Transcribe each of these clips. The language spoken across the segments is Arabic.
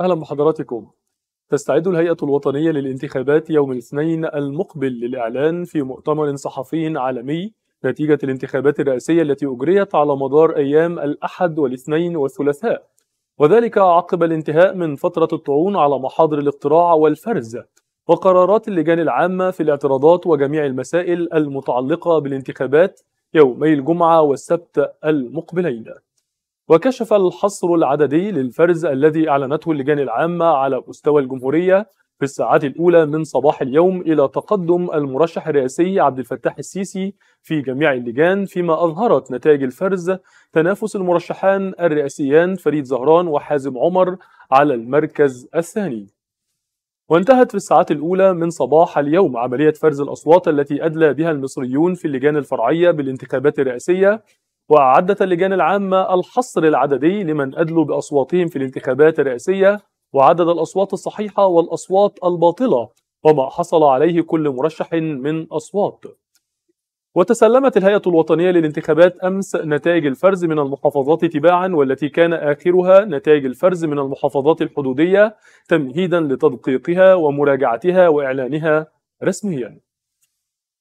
أهلا بحضراتكم تستعد الهيئة الوطنية للانتخابات يوم الاثنين المقبل للإعلان في مؤتمر صحفي عالمي نتيجة الانتخابات الرئاسية التي أجريت على مدار أيام الأحد والاثنين والثلاثاء وذلك عقب الانتهاء من فترة الطعون على محاضر الاقتراع والفرز وقرارات اللجان العامة في الاعتراضات وجميع المسائل المتعلقة بالانتخابات يومي الجمعة والسبت المقبلين وكشف الحصر العددي للفرز الذي أعلنته اللجان العامة على مستوى الجمهورية في الساعات الأولى من صباح اليوم إلى تقدم المرشح الرئاسي عبد الفتاح السيسي في جميع اللجان فيما أظهرت نتائج الفرز تنافس المرشحان الرئاسيان فريد زهران وحازم عمر على المركز الثاني وانتهت في الساعات الأولى من صباح اليوم عملية فرز الأصوات التي أدلى بها المصريون في اللجان الفرعية بالانتخابات الرئاسية وأعدت اللجان العامة الحصر العددي لمن أدلوا بأصواتهم في الانتخابات الرئاسية وعدد الأصوات الصحيحة والأصوات الباطلة وما حصل عليه كل مرشح من أصوات وتسلمت الهيئة الوطنية للانتخابات أمس نتائج الفرز من المحافظات تباعا والتي كان آخرها نتائج الفرز من المحافظات الحدودية تمهيدا لتدقيقها ومراجعتها وإعلانها رسميا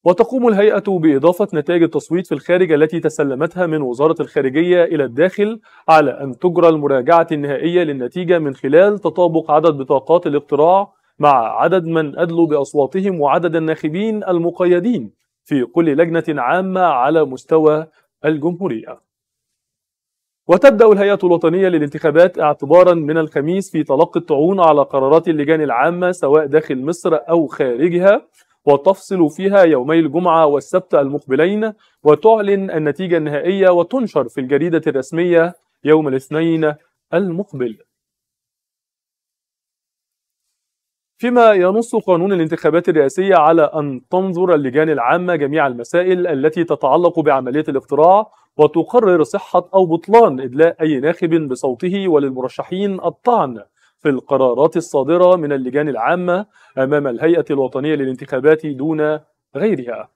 وتقوم الهيئة بإضافة نتائج التصويت في الخارج التي تسلمتها من وزارة الخارجية إلى الداخل على أن تجرى المراجعة النهائية للنتيجة من خلال تطابق عدد بطاقات الاقتراع مع عدد من أدلوا بأصواتهم وعدد الناخبين المقيدين في كل لجنة عامة على مستوى الجمهورية. وتبدأ الهيئة الوطنية للانتخابات اعتبارا من الخميس في تلقي الطعون على قرارات اللجان العامة سواء داخل مصر أو خارجها وتفصل فيها يومي الجمعة والسبت المقبلين وتعلن النتيجة النهائية وتنشر في الجريدة الرسمية يوم الاثنين المقبل فيما ينص قانون الانتخابات الرئاسية على أن تنظر اللجان العامة جميع المسائل التي تتعلق بعملية الاقتراع وتقرر صحة أو بطلان إدلاء أي ناخب بصوته وللمرشحين الطعن في القرارات الصادرة من اللجان العامة أمام الهيئة الوطنية للانتخابات دون غيرها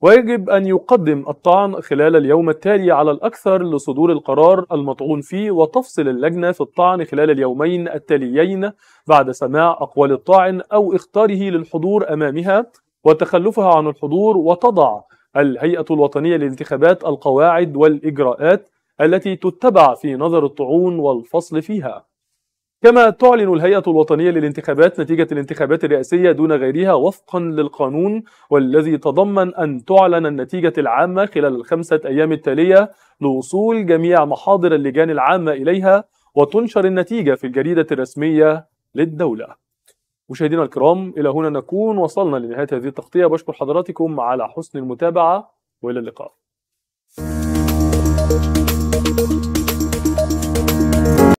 ويجب أن يقدم الطعن خلال اليوم التالي على الأكثر لصدور القرار المطعون فيه وتفصل اللجنة في الطعن خلال اليومين التاليين بعد سماع أقوال الطاعن أو اختاره للحضور أمامها وتخلفها عن الحضور وتضع الهيئة الوطنية للانتخابات القواعد والإجراءات التي تتبع في نظر الطعون والفصل فيها كما تعلن الهيئة الوطنية للانتخابات نتيجة الانتخابات الرئاسية دون غيرها وفقا للقانون والذي تضمن أن تعلن النتيجة العامة خلال الخمسة أيام التالية لوصول جميع محاضر اللجان العامة إليها وتنشر النتيجة في الجريدة الرسمية للدولة مشاهدينا الكرام إلى هنا نكون وصلنا لنهاية هذه التغطية بشكر حضراتكم على حسن المتابعة وإلى اللقاء